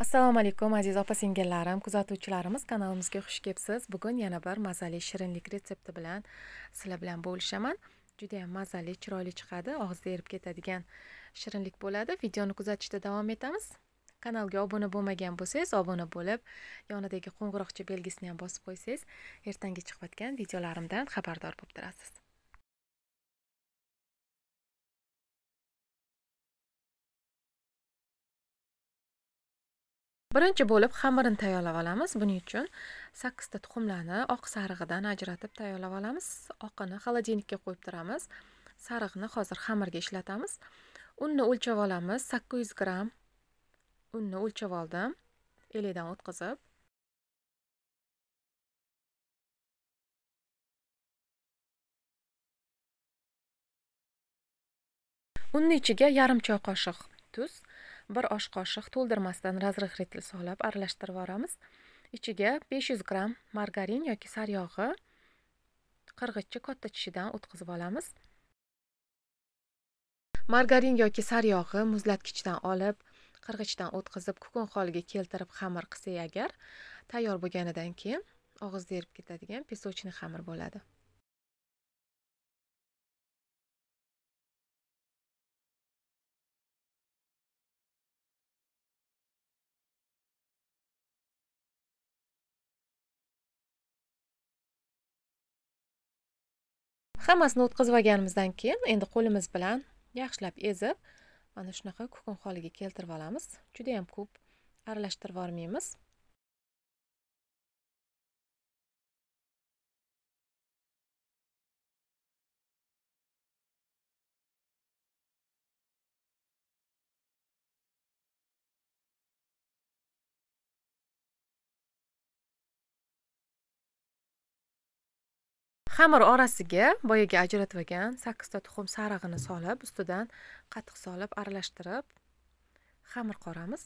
assalomu alaykum aziz opa singillarim kuzatuvchilarimiz kanalimizga xush kelibsiz bugun yana bir mazali shirinlik retsepti bilan sizlar bilan bo'lishaman juda ham mazali chiroyli chiqadi og'izda erib ketadigan shirinlik bo'ladi videoni kuzatishda davom etamiz kanalga obuna bo'lmagan bo'lsangiz obuna bo'lib yonidagi qo'ng'iroqcha belgisini ham bosib qo'ysangiz ertangi chiqayotgan videolarimdan xabardor bo'lib turasiz birinchi bo'lib xamirini tayyorlab olamiz buning uchun sakkizta tuxumlarni oq sarig'idan ajratib tayyorlab olamiz oqini xolodilnikka qo'yib turamiz sariqni hozir xamirga ishlatamiz unni o'lchab olamiz sakkiz yuz gramm unni o'lchab oldim elakdan o'tkazib unni ichiga yarim choy qoshiq tuz bir osh qoshiq to'ldirmasdan razrig' retil solib aralashtirib yuboramiz ichiga 500 gramm margarin yoki saryog'i qirg'ichcha katta tishidan o'tkazib olamiz margarin yoki saryog'i muzlatgichdan olib qirg'ichdan o'tkazib kukun holiga keltirib xamir qilsak agar tayyor bo'lganidan keyin og'izda erib ketadigan песочный xamir bo'ladi hammasini o'tkazib olganimizdan keyin endi qo'limiz bilan yaxshilab ezib mana shunaqa kukun holiga keltirib olamiz judayam ko'p aralashtirib yubormaymiz xamir orasiga boyagi ajratib olgan sakkizta tuxum sarig'ini solib ustidan qatiq solib aralashtirib xamir qoramiz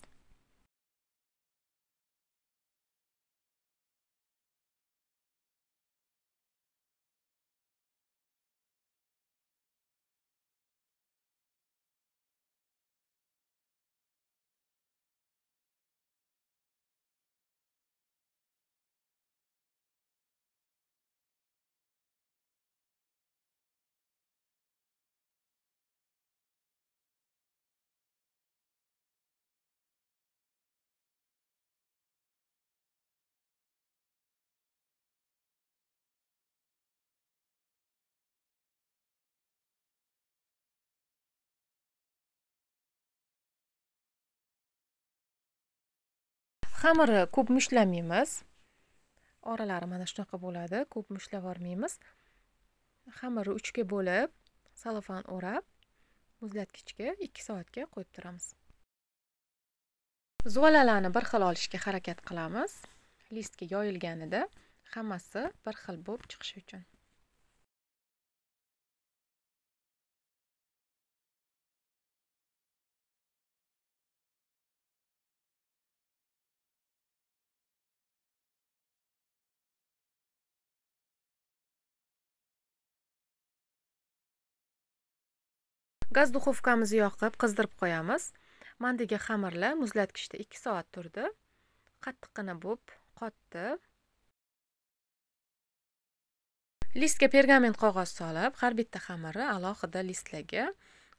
xamiri ko'p mushlamaymiz oralari mana shunaqa bo'ladi ko'p mushlab yubormaymiz xamirni uchga bo'lib salofan o'rab muzlatgichga ikki soatga qo'yib turamiz zuvalalarni bir xil olishga harakat qilamiz listga yoyilganida hammasi bir xil bo'lib chiqishi uchun gaz duxovkamizni yoqib qizdirib qo'yamiz mandagi xamirlar muzlatgichda ikki soat turdi qattiqqina bo'lib qotdi listga pergament qog'oz solib har bitta xamirni alohida listlarga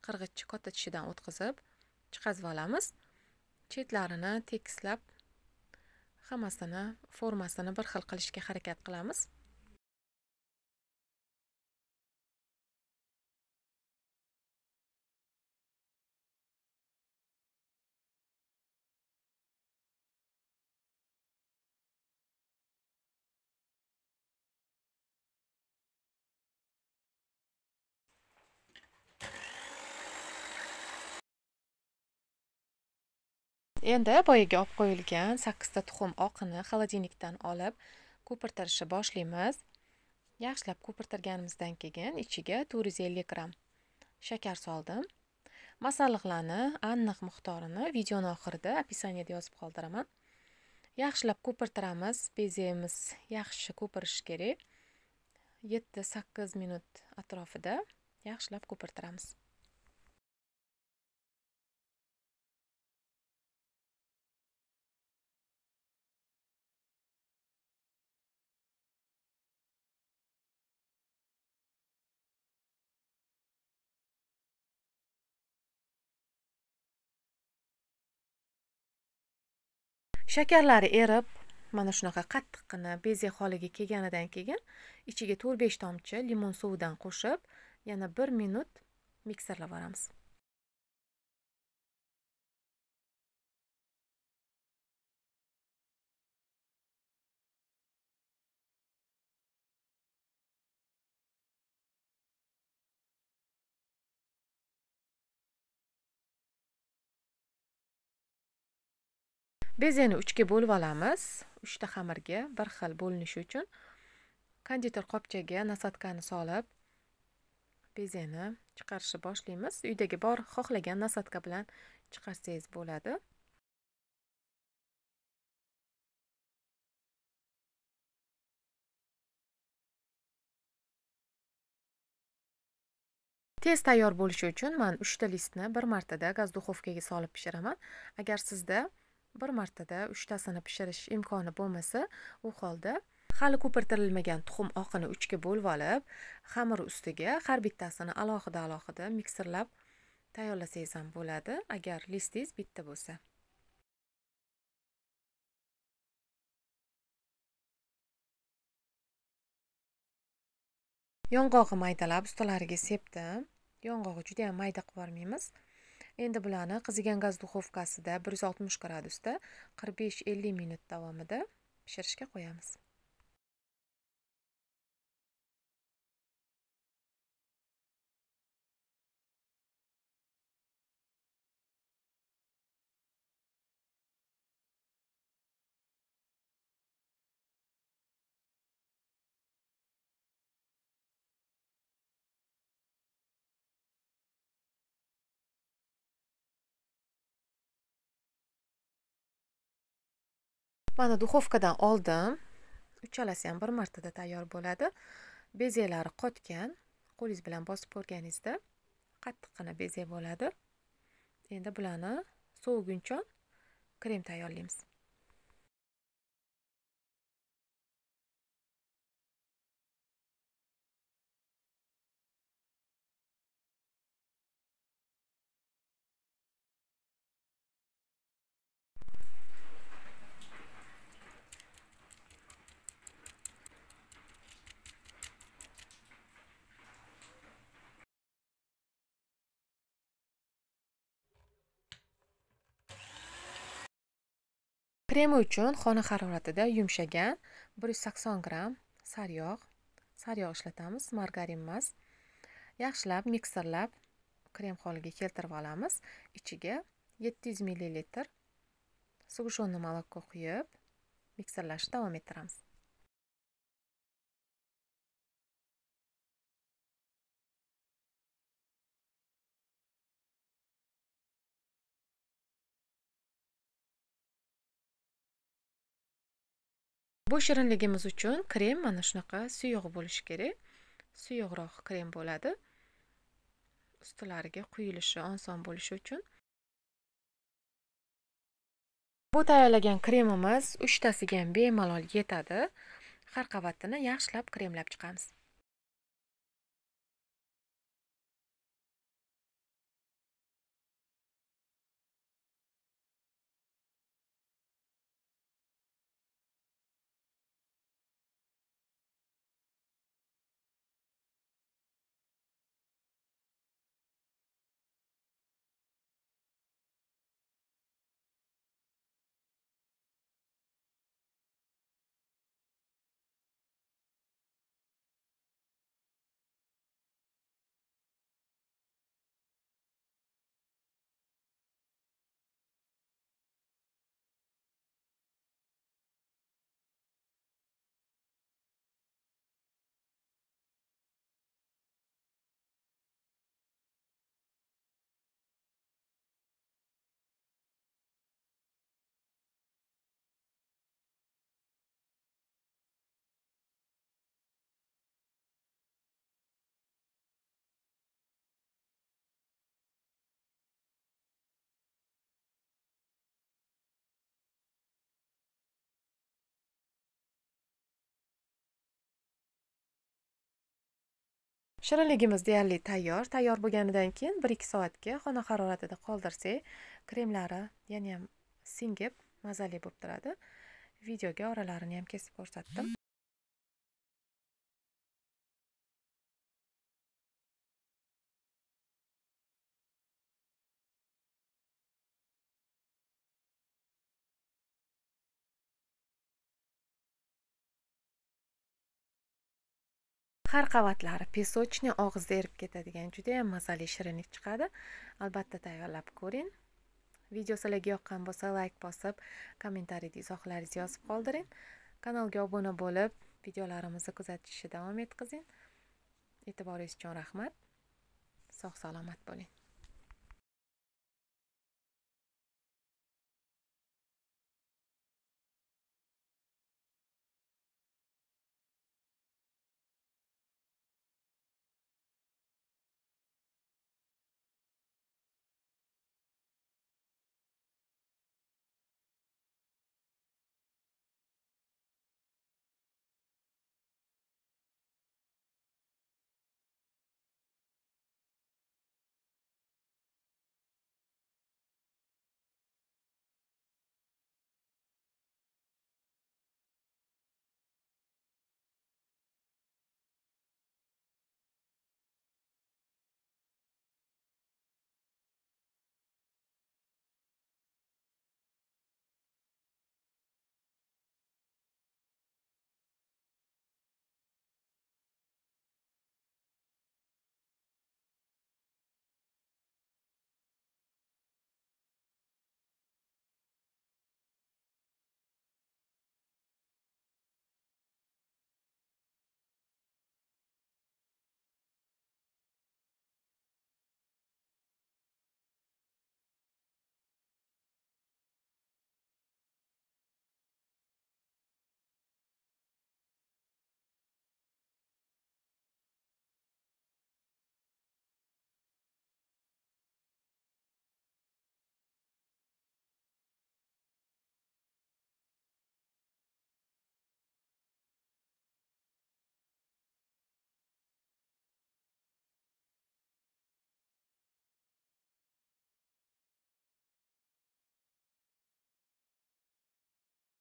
qirg'ichchi katta tishidan o'tkazib chiqazib olamiz chetlarini tekislab hammasini formasini bir xil qilishga harakat qilamiz endi boyaga olib qo'yilgan sakkizta tuxum oqini xolodilnikdan olib ko'pirtirishni boshlaymiz yaxshilab ko'pirtirganimizdan keyin ichiga to'rt yuz ellik gramm shakar soldim masalliqlarni aniq miqdorini videoni oxirida описаниеda yozib qoldiraman yaxshilab ko'pirtiramiz bezemiz yaxshi ko'pirishi kerak yetti sakkiz minut atrofida yaxshilab ko'pirtiramiz shakarlari erib mana shunaqa qattiqqina beze holiga kelganidan keyin ichiga to'rt besh tomchi limon suvidan qo'shib yana bir minut mikserlab yuboramiz bezeni uchga bo'lib olamiz uchta xamirga bir xil bo'linishi uchun konditor qopchaga nasadkani solib bezeni chiqarishni boshlaymiz uydagi bor xohlagan nasadka bilan chiqarsangiz bo'ladi tez tayyor bo'lishi uchun man uchta listni bir martada gaz duxovkaga solib pishiraman agar sizda bir martada uchtasini pishirish imkoni bo'lmasa u holda hali ko'pirtirilmagan tuxum oqini uchga bo'lib olib xamir ustiga har bittasini alohida alohida mikserlab tayyorlasangiz ham bo'ladi agar listingiz bitta bo'lsa yong'og'i maydalab ustalariga sepdim yong'og'i juda ham mayda qilib yubormaymiz endi bularni qizigan gaz duxovkasida 160 yuz gradusda 45-50 minut davomida pishirishga qo'yamiz mana duxovkadan oldim uchalasi ham bir martada tayyor bo'ladi bezaklari qotgan qo'lingiz bilan bosib ko'rganingizda qattiqqina bezak bo'ladi endi bularni soviguncha krem tayyorlaymiz kremi uchun xona haroratida yumshagan 180 gramm sariyog' sariyog' ishlatamiz margarin emas yaxshilab mikserlab krem holiga keltirib olamiz ichiga 700 ml sug'ushovniy молоко quyib mikserlashni davom ettiramiz bu shirinligimiz uchun krem mana shunaqa suyuq bo'lishi kerak suyuqroq krem bo'ladi ustilariga quyilishi oson bo'lishi uchun bu tayyorlagan kremimiz uchtasiga ham bemalol yetadi har qavatini yaxshilab kremlab chiqamiz shirinligimiz deyarli tayyor tayyor bo'lganidan keyin bir ikki soatga xona haroratida qoldirsak kremlari yana ham singib mazali bo'lib turadi videoga oralarini ham kesib ko'rsatdim har qavatlari pesochniy og'izda erib ketadigan juda yam mazali shirinlik chiqadi albatta tayyorlab ko'ring video sizlarga yoqqan bo'lsa layk bosib kommentariyda izohlaringizni yozib qoldiring kanalga obuna bo'lib videolarimizni kuzatishni davom etkazing e'tiboringiz uchun rahmat sog' salomat bo'ling